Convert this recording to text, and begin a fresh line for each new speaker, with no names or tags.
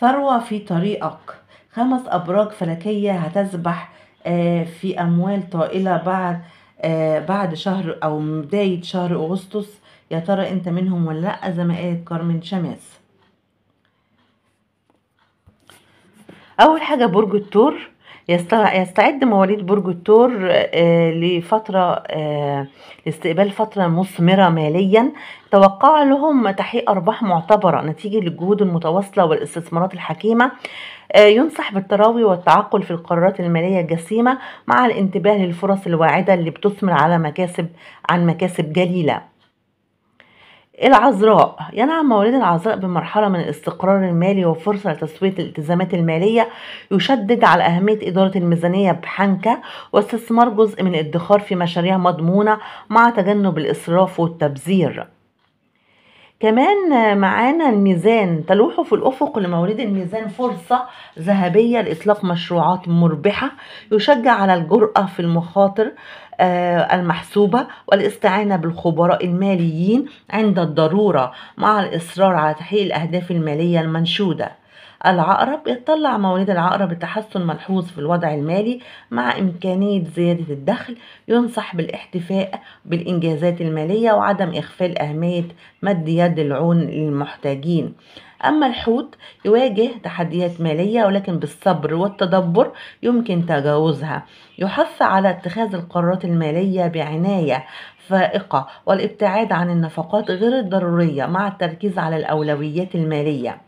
ثروة في طريقك خمس أبراج فلكية هتسبح آه، في أموال طائلة بعد آه، بعد شهر أو بداية شهر أغسطس يا ترى أنت منهم ولا لأ زي ما قالت كارمن شماس أول حاجة برج التور يستعد مواليد برج الثور آه، لفترة آه، لاستقبال فترة مثمرة ماليا توقع لهم تحقيق أرباح معتبرة نتيجة للجهود المتواصلة والاستثمارات الحكيمة آه، ينصح بالتراوي والتعقل في القرارات المالية الجسيمة مع الانتباه للفرص الواعدة اللي بتثمر على مكاسب عن مكاسب جليلة العذراء ينعم مواليد العذراء بمرحلة من الاستقرار المالي وفرصة لتسوية الالتزامات المالية يشدد على أهمية إدارة الميزانية بحنكة واستثمار جزء من الادخار في مشاريع مضمونة مع تجنب الإسراف والتبذير كمان معانا الميزان تلوح في الأفق لمواليد الميزان فرصة ذهبية لإطلاق مشروعات مربحة يشجع على الجرأة في المخاطر آه، المحسوبة والاستعانة بالخبراء الماليين عند الضرورة مع الإصرار على تحقيق الأهداف المالية المنشودة العقرب يتطلع مواليد العقرب لتحسن ملحوظ في الوضع المالي مع إمكانية زيادة الدخل ينصح بالاحتفاء بالإنجازات المالية وعدم إغفال أهمية مد يد العون للمحتاجين أما الحوت يواجه تحديات مالية ولكن بالصبر والتدبر يمكن تجاوزها يحث على اتخاذ القرارات المالية بعناية فائقة والابتعاد عن النفقات غير الضرورية مع التركيز على الأولويات المالية